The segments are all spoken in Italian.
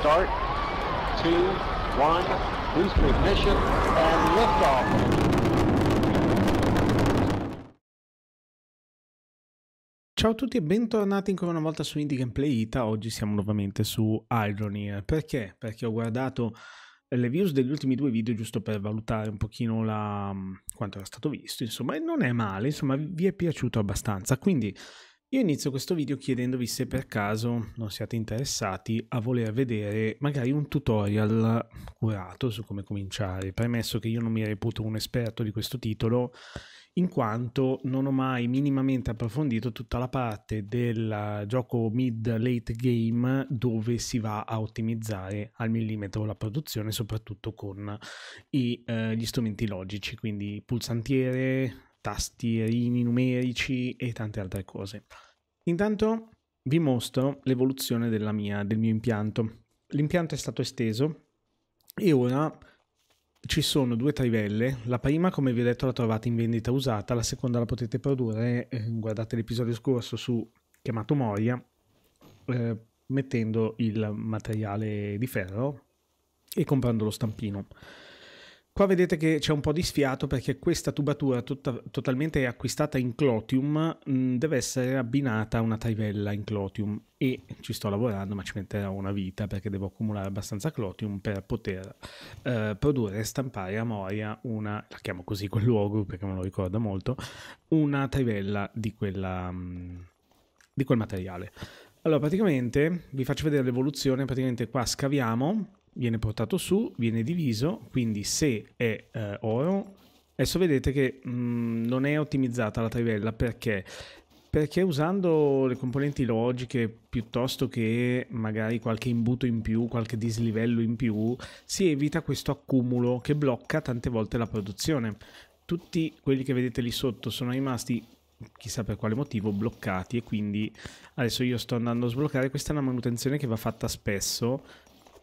start, two, one, boost ignition, and liftoff. Ciao a tutti e bentornati ancora una volta su Indie Gameplay Ita. Oggi siamo nuovamente su Irony. Perché? Perché ho guardato le views degli ultimi due video giusto per valutare un pochino la, mm, quanto era stato visto, insomma, e non è male, insomma, vi è piaciuto abbastanza. Quindi io inizio questo video chiedendovi se per caso non siate interessati a voler vedere magari un tutorial curato su come cominciare, premesso che io non mi reputo un esperto di questo titolo, in quanto non ho mai minimamente approfondito tutta la parte del gioco mid-late game dove si va a ottimizzare al millimetro la produzione, soprattutto con i, eh, gli strumenti logici, quindi pulsantiere, tastierini numerici e tante altre cose. Intanto vi mostro l'evoluzione del mio impianto. L'impianto è stato esteso e ora ci sono due trivelle. La prima, come vi ho detto, la trovate in vendita usata, la seconda la potete produrre, eh, guardate l'episodio scorso su chiamato Moria, eh, mettendo il materiale di ferro e comprando lo stampino. Qua vedete che c'è un po' di sfiato perché questa tubatura tutta, totalmente acquistata in clotium mm, deve essere abbinata a una trivella in clotium e ci sto lavorando ma ci metterà una vita perché devo accumulare abbastanza clotium per poter eh, produrre e stampare a Moria una, la chiamo così quel luogo perché me lo ricorda molto, una trivella di, quella, mm, di quel materiale. Allora praticamente vi faccio vedere l'evoluzione, praticamente qua scaviamo viene portato su, viene diviso, quindi se è eh, oro, adesso vedete che mh, mm, non è ottimizzata la trivella perché? Perché usando le componenti logiche piuttosto che magari qualche imbuto in più, qualche dislivello in più, si evita questo accumulo che blocca tante volte la produzione. Tutti quelli che vedete lì sotto sono rimasti chissà per quale motivo bloccati e quindi adesso io sto andando a sbloccare questa è una manutenzione che va fatta spesso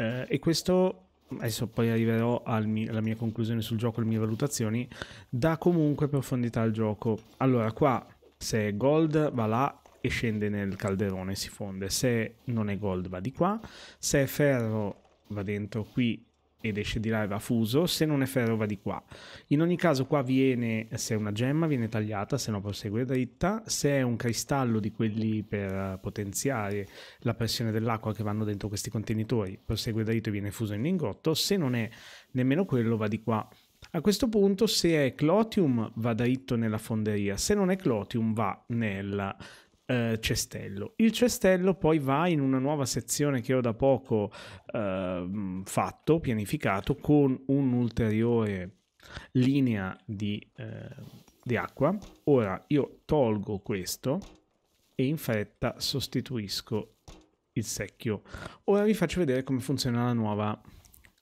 eh, e questo, adesso poi arriverò al mi- alla mia conclusione sul gioco, le mie valutazioni, dà comunque profondità al gioco. Allora, qua se è gold va là e scende nel calderone, si fonde. Se non è gold va di qua, se è ferro va dentro qui ed esce di là e va fuso, se non è ferro va di qua. In ogni caso qua viene, se è una gemma viene tagliata, se no prosegue dritta, se è un cristallo di quelli per potenziare la pressione dell'acqua che vanno dentro questi contenitori, prosegue dritto e viene fuso in lingotto, se non è nemmeno quello va di qua. A questo punto se è clotium va dritto nella fonderia, se non è clotium va nel eh, cestello. Il cestello poi va in una nuova sezione che ho da poco eh, fatto, pianificato, con un'ulteriore linea di, eh, di acqua. Ora io tolgo questo e in fretta sostituisco il secchio. Ora vi faccio vedere come funziona la nuova,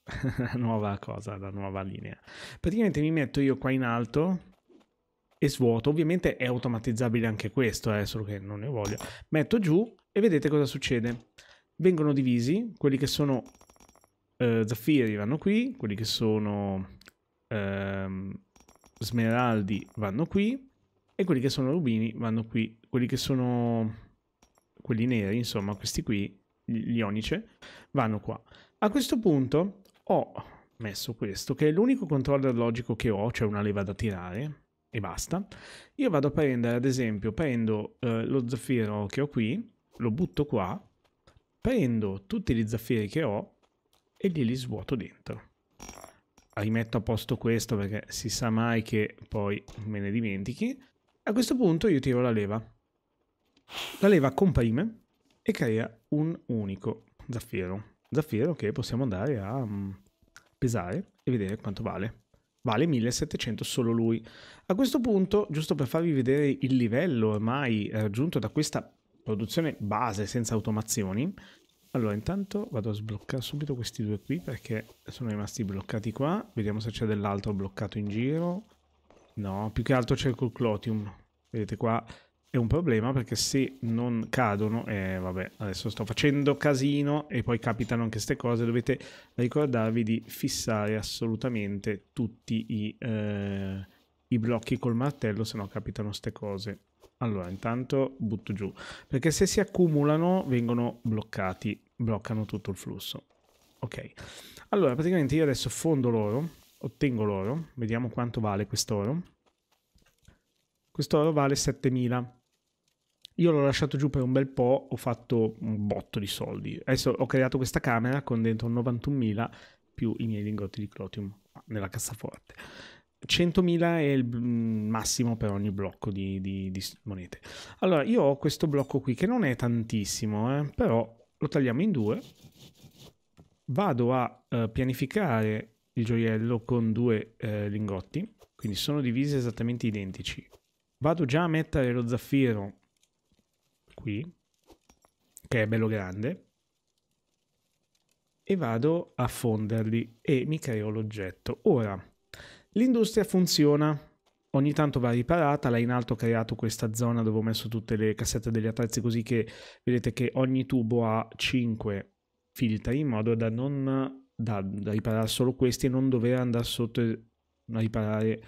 la nuova cosa, la nuova linea. Praticamente mi metto io qua in alto, e svuoto, ovviamente è automatizzabile anche questo, eh, solo che non ne voglio, metto giù e vedete cosa succede. Vengono divisi quelli che sono eh, zaffiri vanno qui, quelli che sono ehm, smeraldi vanno qui e quelli che sono rubini vanno qui, quelli che sono quelli neri, insomma questi qui, gli onice, vanno qua. A questo punto ho messo questo, che è l'unico controller logico che ho, cioè una leva da tirare, e basta. Io vado a prendere, ad esempio, prendo eh, lo zaffiro che ho qui, lo butto qua, prendo tutti gli zaffiri che ho e glieli svuoto dentro. Rimetto a posto questo perché si sa mai che poi me ne dimentichi. A questo punto io tiro la leva. La leva comprime e crea un unico zaffiro. Zaffiro che possiamo andare a mm, pesare e vedere quanto vale vale 1700 solo lui. A questo punto, giusto per farvi vedere il livello ormai eh, raggiunto da questa produzione base senza automazioni, allora intanto vado a sbloccare subito questi due qui perché sono rimasti bloccati qua, vediamo se c'è dell'altro bloccato in giro. No, più che altro c'è il Clotium. Vedete qua è un problema perché se non cadono, eh, vabbè, adesso sto facendo casino e poi capitano anche queste cose, dovete ricordarvi di fissare assolutamente tutti i, eh, i blocchi col martello, se no capitano queste cose. Allora, intanto butto giù, perché se si accumulano vengono bloccati, bloccano tutto il flusso. Ok, allora praticamente io adesso fondo l'oro, ottengo l'oro, vediamo quanto vale quest'oro. Quest'oro vale 7000 io l'ho lasciato giù per un bel po', ho fatto un botto di soldi. Adesso ho creato questa camera con dentro 91.000 più i miei lingotti di clotium nella cassaforte. 100.000 è il mm, massimo per ogni blocco di, di, di monete. Allora, io ho questo blocco qui che non è tantissimo, eh, però lo tagliamo in due. Vado a eh, pianificare il gioiello con due eh, lingotti, quindi sono divisi esattamente identici. Vado già a mettere lo zaffiro qui, che è bello grande, e vado a fonderli e mi creo l'oggetto. Ora, l'industria funziona, ogni tanto va riparata, là in alto ho creato questa zona dove ho messo tutte le cassette degli attrezzi così che vedete che ogni tubo ha 5 filtri in modo da non da, da riparare solo questi e non dover andare sotto a riparare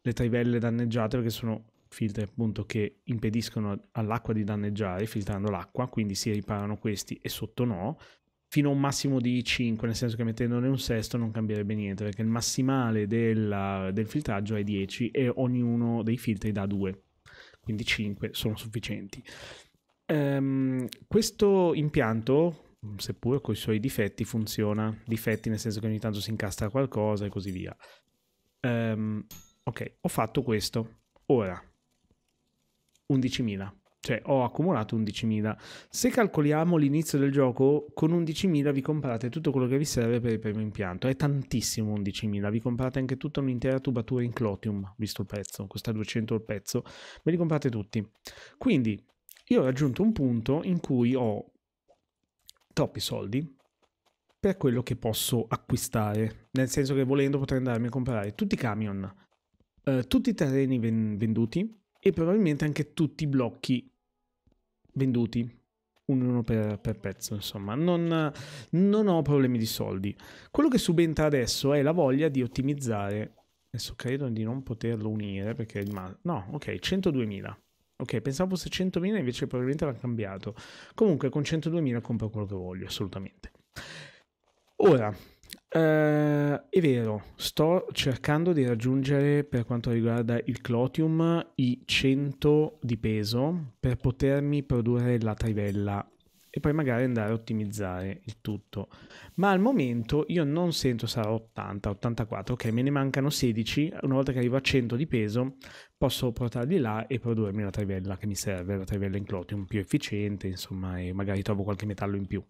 le trivelle danneggiate perché sono filtri appunto che impediscono all'acqua di danneggiare filtrando l'acqua, quindi si riparano questi e sotto no, fino a un massimo di 5, nel senso che mettendone un sesto non cambierebbe niente, perché il massimale della, del filtraggio è 10 e ognuno dei filtri dà 2, quindi 5 sono sufficienti. Um, questo impianto seppur con i suoi difetti, funziona. Difetti nel senso che ogni tanto si incastra qualcosa e così via. Um, ok, ho fatto questo. Ora, 11.000 cioè ho accumulato 11.000. Se calcoliamo l'inizio del gioco, con 11.000 vi comprate tutto quello che vi serve per il primo impianto. È tantissimo 11.000, vi comprate anche tutta un'intera tubatura in clotium, visto il prezzo, costa 200 il pezzo, ve li comprate tutti. Quindi io ho raggiunto un punto in cui ho troppi soldi per quello che posso acquistare, nel senso che volendo potrei andarmi a comprare tutti i camion, eh, tutti i terreni venduti, e probabilmente anche tutti i blocchi venduti uno per, per pezzo insomma non, non, ho problemi di soldi quello che subentra adesso è la voglia di ottimizzare adesso credo di non poterlo unire perché è rimasto no ok 102.000 ok pensavo fosse 100.000 invece probabilmente l'ha cambiato comunque con 102.000 compro quello che voglio assolutamente ora Uh, è vero, sto cercando di raggiungere per quanto riguarda il clotium i 100 di peso per potermi produrre la trivella e poi magari andare a ottimizzare il tutto. Ma al momento io non sento sarà 80, 84, ok, me ne mancano 16, una volta che arrivo a 100 di peso posso portarli là e produrmi la trivella che mi serve, la trivella in clotium più efficiente, insomma, e magari trovo qualche metallo in più,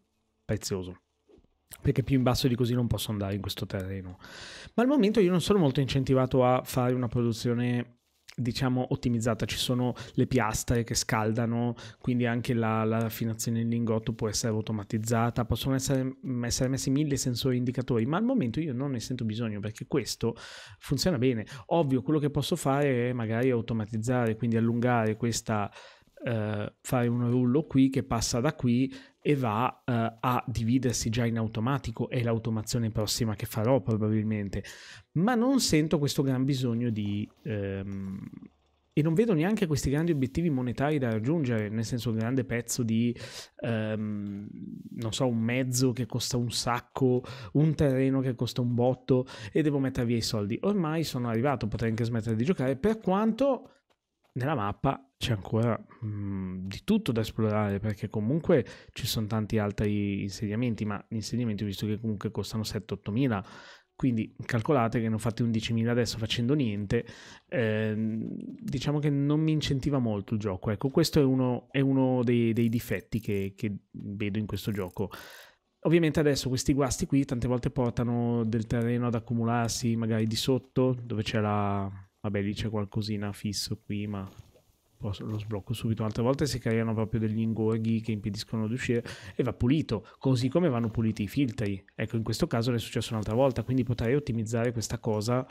prezioso perché più in basso di così non posso andare in questo terreno. Ma al momento io non sono molto incentivato a fare una produzione diciamo ottimizzata ci sono le piastre che scaldano quindi anche la, la raffinazione in lingotto può essere automatizzata possono essere, mm, essere, messi mille sensori indicatori ma al momento io non ne sento bisogno perché questo funziona bene ovvio quello che posso fare è magari automatizzare quindi allungare questa eh, fare un rullo qui che passa da qui e va eh, a dividersi già in automatico, è l'automazione prossima che farò probabilmente, ma non sento questo gran bisogno di... Ehm, e non vedo neanche questi grandi obiettivi monetari da raggiungere, nel senso un grande pezzo di, um, non so, un mezzo che costa un sacco, un terreno che costa un botto e devo mettere via i soldi. Ormai sono arrivato, potrei anche smettere di giocare, per quanto nella mappa c'è ancora mh, mm, di tutto da esplorare perché comunque ci sono tanti altri insediamenti, ma gli insediamenti visto che comunque costano 7-8 mila, quindi calcolate che ne ho fatti mila adesso facendo niente, eh, diciamo che non mi incentiva molto il gioco, ecco questo è uno, è uno dei, dei, difetti che, che vedo in questo gioco. Ovviamente adesso questi guasti qui tante volte portano del terreno ad accumularsi magari di sotto dove c'è la, Vabbè, lì c'è qualcosina fisso qui, ma posso, lo sblocco subito. Altre volte si creano proprio degli ingorghi che impediscono di uscire e va pulito, così come vanno puliti i filtri. Ecco, in questo caso è successo un'altra volta, quindi potrei ottimizzare questa cosa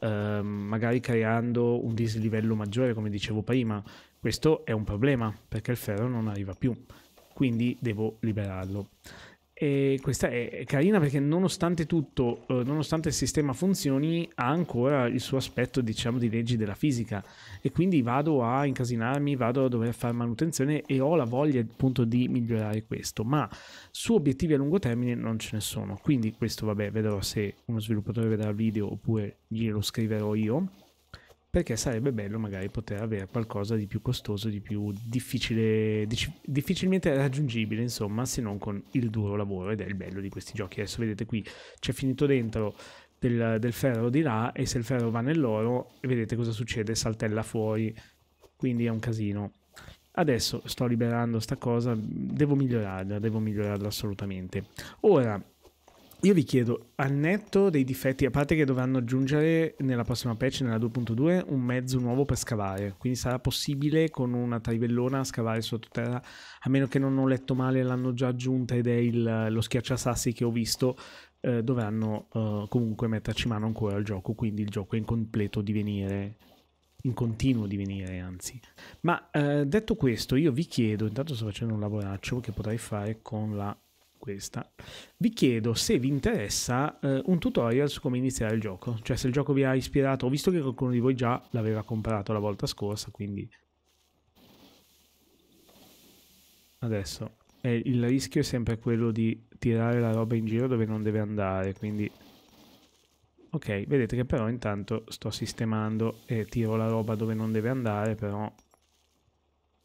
eh, magari creando un dislivello maggiore, come dicevo prima. Questo è un problema, perché il ferro non arriva più, quindi devo liberarlo. E questa è carina perché nonostante tutto, eh, nonostante il sistema funzioni, ha ancora il suo aspetto, diciamo, di leggi della fisica e quindi vado a incasinarmi, vado a dover fare manutenzione e ho la voglia appunto di migliorare questo, ma su obiettivi a lungo termine non ce ne sono. Quindi questo vabbè, vedrò se uno sviluppatore vedrà il video oppure glielo scriverò io perché sarebbe bello magari poter avere qualcosa di più costoso, di più difficile, difficilmente raggiungibile, insomma, se non con il duro lavoro ed è il bello di questi giochi. Adesso vedete qui c'è finito dentro del, del ferro di là e se il ferro va nell'oro, vedete cosa succede, saltella fuori, quindi è un casino. Adesso sto liberando sta cosa, devo migliorarla, devo migliorarla assolutamente. Ora, io vi chiedo, al netto dei difetti, a parte che dovranno aggiungere nella prossima patch, nella 2.2, un mezzo nuovo per scavare, quindi sarà possibile con una trivellona scavare sottoterra, a meno che non ho letto male, l'hanno già aggiunta ed è il, lo schiacciasassi che ho visto, eh, dovranno eh, comunque metterci mano ancora al gioco, quindi il gioco è in completo divenire, in continuo divenire anzi. Ma eh, detto questo, io vi chiedo, intanto sto facendo un lavoraccio che potrei fare con la questa, vi chiedo se vi interessa eh, un tutorial su come iniziare il gioco, cioè se il gioco vi ha ispirato, ho visto che qualcuno di voi già l'aveva comprato la volta scorsa, quindi adesso eh, il rischio è sempre quello di tirare la roba in giro dove non deve andare, quindi ok, vedete che però intanto sto sistemando e tiro la roba dove non deve andare, però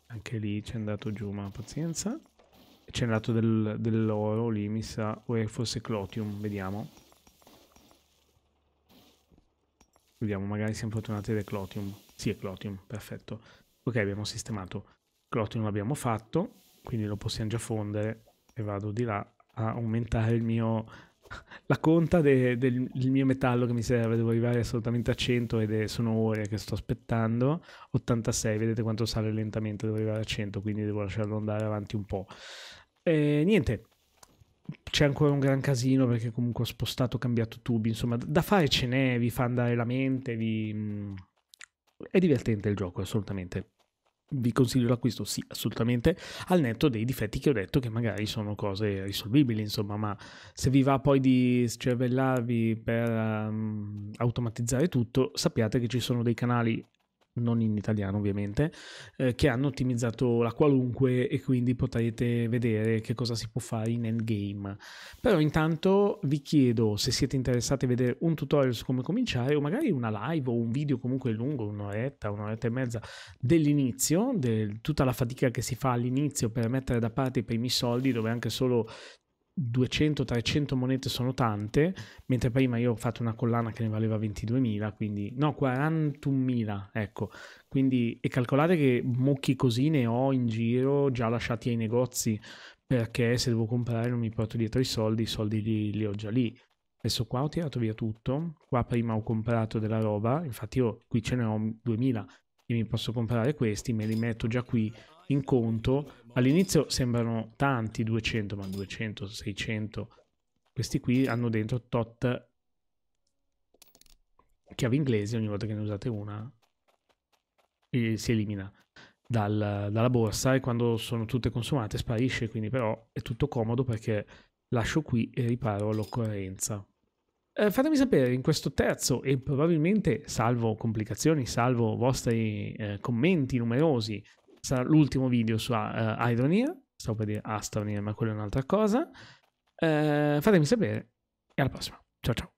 anche lì c'è andato giù, ma pazienza c'è andato del, dell'oro lì, mi sa, o è forse Clotium, vediamo. Vediamo, magari siamo fortunati ed è Clotium. Sì, è Clotium, perfetto. Ok, abbiamo sistemato. Clotium l'abbiamo fatto, quindi lo possiamo già fondere e vado di là a aumentare il mio la conta de, del mio metallo che mi serve, devo arrivare assolutamente a 100 ed è, sono ore che sto aspettando, 86, vedete quanto sale lentamente, devo arrivare a 100, quindi devo lasciarlo andare avanti un po'. E niente, c'è ancora un gran casino perché comunque ho spostato, cambiato tubi, insomma, da fare ce n'è, vi fa andare la mente, vi... Mm, è divertente il gioco, assolutamente vi consiglio l'acquisto, sì, assolutamente, al netto dei difetti che ho detto, che magari sono cose risolvibili, insomma, ma se vi va poi di scervellarvi per um, automatizzare tutto, sappiate che ci sono dei canali non in italiano ovviamente, eh, che hanno ottimizzato la qualunque e quindi potrete vedere che cosa si può fare in endgame. Però intanto vi chiedo se siete interessati a vedere un tutorial su come cominciare o magari una live o un video comunque lungo, un'oretta, un'oretta e mezza dell'inizio, di del, tutta la fatica che si fa all'inizio per mettere da parte i primi soldi dove anche solo 200-300 monete sono tante, mentre prima io ho fatto una collana che ne valeva 22.000, quindi no, 41.000, ecco. Quindi e calcolate che mucchi così ne ho in giro già lasciati ai negozi perché se devo comprare non mi porto dietro i soldi, i soldi li, li ho già lì. Adesso qua ho tirato via tutto, qua prima ho comprato della roba, infatti io qui ce ne ho 2000 e mi posso comprare questi, me li metto già qui in conto, all'inizio sembrano tanti 200, ma 200, 600, questi qui hanno dentro tot chiavi inglesi, ogni volta che ne usate una si elimina dal, dalla borsa e quando sono tutte consumate sparisce, quindi però è tutto comodo perché lascio qui e riparo l'occorrenza. Eh, fatemi sapere in questo terzo e probabilmente, salvo complicazioni, salvo vostri eh, commenti numerosi, sarà l'ultimo video su uh, eh, Idoneer, stavo per dire Astoneer, ma quella è un'altra cosa. Uh, fatemi sapere e alla prossima. Ciao ciao.